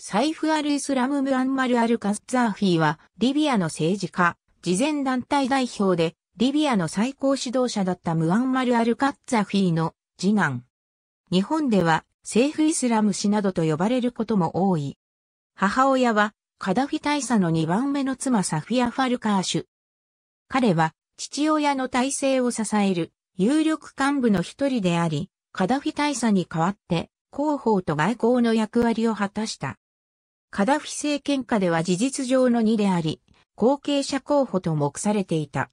サイフ・アル・イスラム・ムアンマル・アル・カッザーフィーは、リビアの政治家、慈善団体代表で、リビアの最高指導者だったムアンマル・アル・カッザーフィーの次男。日本では、政府イスラム氏などと呼ばれることも多い。母親は、カダフィ大佐の2番目の妻サフィア・ファルカーシュ。彼は、父親の体制を支える、有力幹部の一人であり、カダフィ大佐に代わって、広報と外交の役割を果たした。カダフィ政権下では事実上の2であり、後継者候補と目されていた。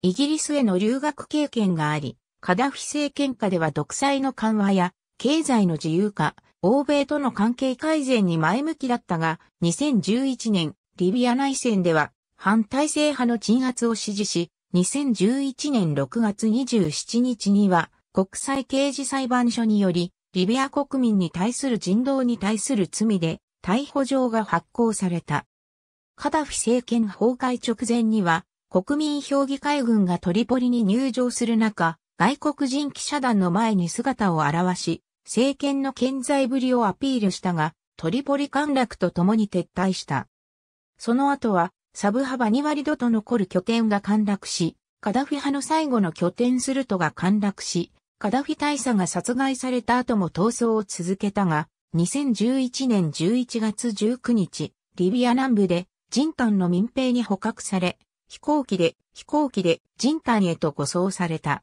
イギリスへの留学経験があり、カダフィ政権下では独裁の緩和や経済の自由化、欧米との関係改善に前向きだったが、2011年、リビア内戦では反体制派の鎮圧を支持し、2011年6月27日には国際刑事裁判所により、リビア国民に対する人道に対する罪で逮捕状が発行された。カダフィ政権崩壊直前には、国民評議会軍がトリポリに入場する中、外国人記者団の前に姿を現し、政権の健在ぶりをアピールしたが、トリポリ陥落とともに撤退した。その後は、サブ幅2割度と残る拠点が陥落し、カダフィ派の最後の拠点スルトが陥落し、カダフィ大佐が殺害された後も逃走を続けたが、2011年11月19日、リビア南部で、ジンタンの民兵に捕獲され、飛行機で、飛行機で、ジンタンへと護送された。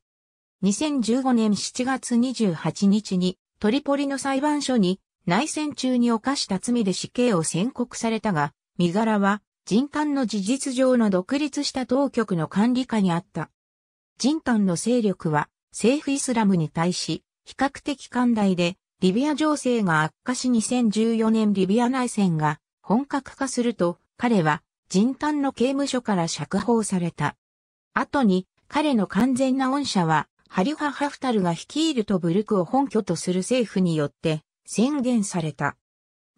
2015年7月28日に、トリポリの裁判所に、内戦中に犯した罪で死刑を宣告されたが、身柄は、人間の事実上の独立した当局の管理下にあった。人間の勢力は、政府イスラムに対し、比較的寛大で、リビア情勢が悪化し2014年リビア内戦が本格化すると、彼は人探の刑務所から釈放された。後に、彼の完全な恩赦は、ハリファ・ハフタルが率いるとブルクを本拠とする政府によって宣言された。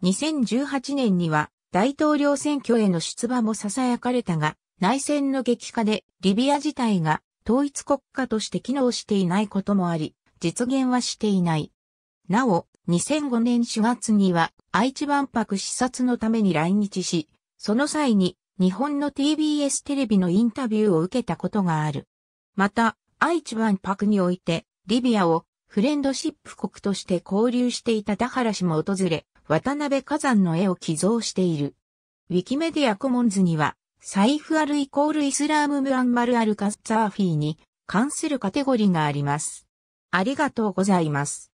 2018年には大統領選挙への出馬も囁かれたが、内戦の激化でリビア自体が統一国家として機能していないこともあり、実現はしていない。なお、2005年4月には愛知万博視察のために来日し、その際に日本の TBS テレビのインタビューを受けたことがある。また、愛知万博において、リビアをフレンドシップ国として交流していた田原氏も訪れ、渡辺火山の絵を寄贈している。ウィキメディアコモンズには、サイフアルイコールイスラームムアンマルアルカッツァーフィーに関するカテゴリーがあります。ありがとうございます。